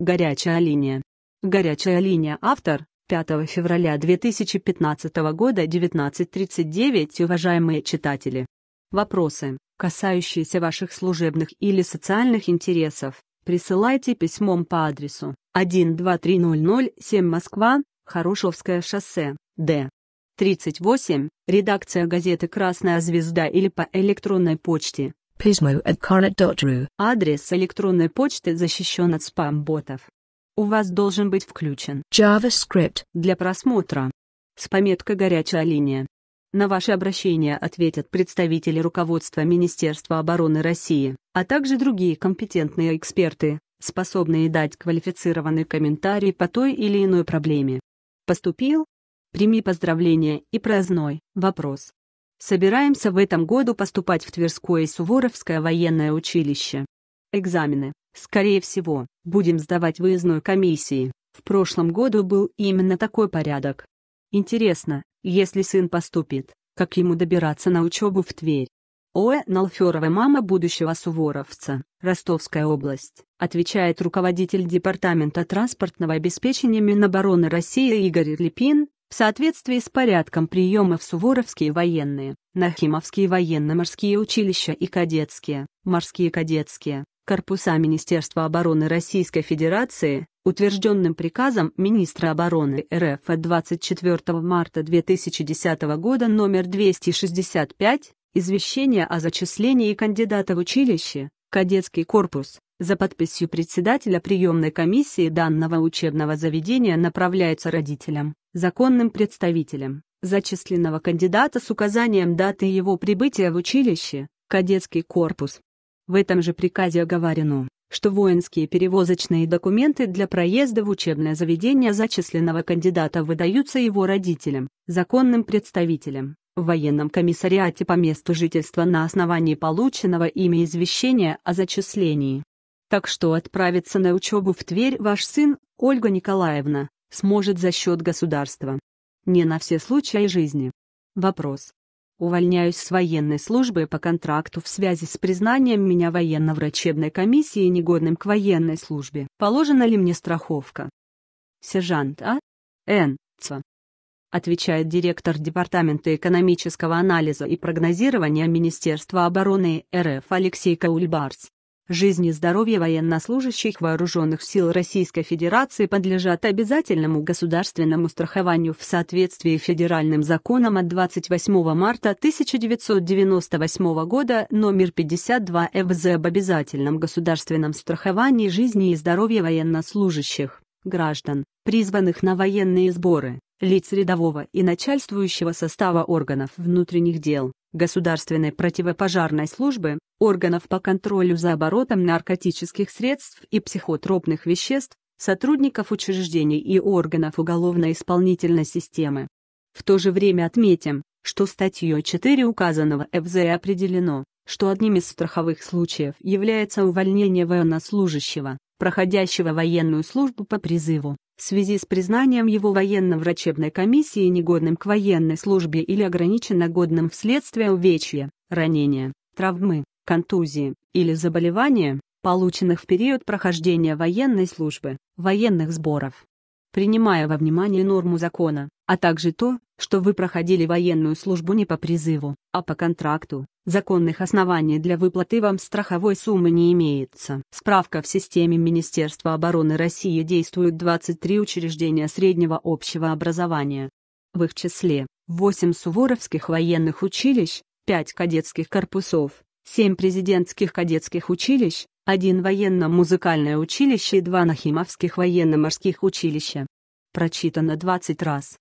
Горячая линия. Горячая линия автор 5 февраля 2015 года 19.39, уважаемые читатели. Вопросы, касающиеся ваших служебных или социальных интересов, присылайте письмом по адресу 123007 Москва, Хорошевское шоссе, Д. 38, редакция газеты «Красная звезда» или по электронной почте pismo at carnet.ru. Адрес электронной почты защищен от спам-ботов. У вас должен быть включен JavaScript для просмотра. С пометкой «Горячая линия». На ваши обращения ответят представители руководства Министерства обороны России, а также другие компетентные эксперты, способные дать квалифицированный комментарий по той или иной проблеме. Поступил? Прими поздравления и праздной вопрос. Собираемся в этом году поступать в Тверское и Суворовское военное училище. Экзамены, скорее всего, будем сдавать выездной комиссии. В прошлом году был именно такой порядок. Интересно, если сын поступит, как ему добираться на учебу в Тверь? Оэ Налферова мама будущего суворовца, Ростовская область, отвечает руководитель Департамента транспортного обеспечения Минобороны России Игорь Лепин в соответствии с порядком приема в Суворовские военные, Нахимовские военно-морские училища и кадетские, морские кадетские, корпуса Министерства обороны Российской Федерации, утвержденным приказом министра обороны РФ от 24 марта 2010 года номер 265, извещение о зачислении кандидата в училище, кадетский корпус, за подписью председателя приемной комиссии данного учебного заведения направляется родителям, законным представителям, зачисленного кандидата с указанием даты его прибытия в училище, кадетский корпус. В этом же приказе оговорено, что воинские перевозочные документы для проезда в учебное заведение зачисленного кандидата выдаются его родителям, законным представителям, в военном комиссариате по месту жительства на основании полученного ими извещения о зачислении. Так что отправиться на учебу в Тверь ваш сын, Ольга Николаевна, сможет за счет государства. Не на все случаи жизни. Вопрос. Увольняюсь с военной службы по контракту в связи с признанием меня военно-врачебной комиссии негодным к военной службе. Положена ли мне страховка? Сержант А. Н. Ц. Отвечает директор Департамента экономического анализа и прогнозирования Министерства обороны РФ Алексей Каульбарс. Жизнь и здоровье военнослужащих вооруженных сил Российской Федерации подлежат обязательному государственному страхованию в соответствии с федеральным законом от 28 марта 1998 года номер 52 ФЗ об обязательном государственном страховании жизни и здоровья военнослужащих, граждан, призванных на военные сборы, лиц рядового и начальствующего состава органов внутренних дел. Государственной противопожарной службы, органов по контролю за оборотом наркотических средств и психотропных веществ, сотрудников учреждений и органов уголовно-исполнительной системы. В то же время отметим, что статьей 4 указанного ФЗ определено, что одним из страховых случаев является увольнение военнослужащего, проходящего военную службу по призыву, в связи с признанием его военно-врачебной комиссии негодным к военной службе или ограниченно годным вследствие увечья, ранения, травмы, контузии или заболевания, полученных в период прохождения военной службы, военных сборов. Принимая во внимание норму закона, а также то, что вы проходили военную службу не по призыву, а по контракту. Законных оснований для выплаты вам страховой суммы не имеется. Справка в системе Министерства обороны России действуют 23 учреждения среднего общего образования. В их числе 8 суворовских военных училищ, 5 кадетских корпусов, 7 президентских кадетских училищ, 1 военно-музыкальное училище и 2 нахимовских военно-морских училища. Прочитано 20 раз.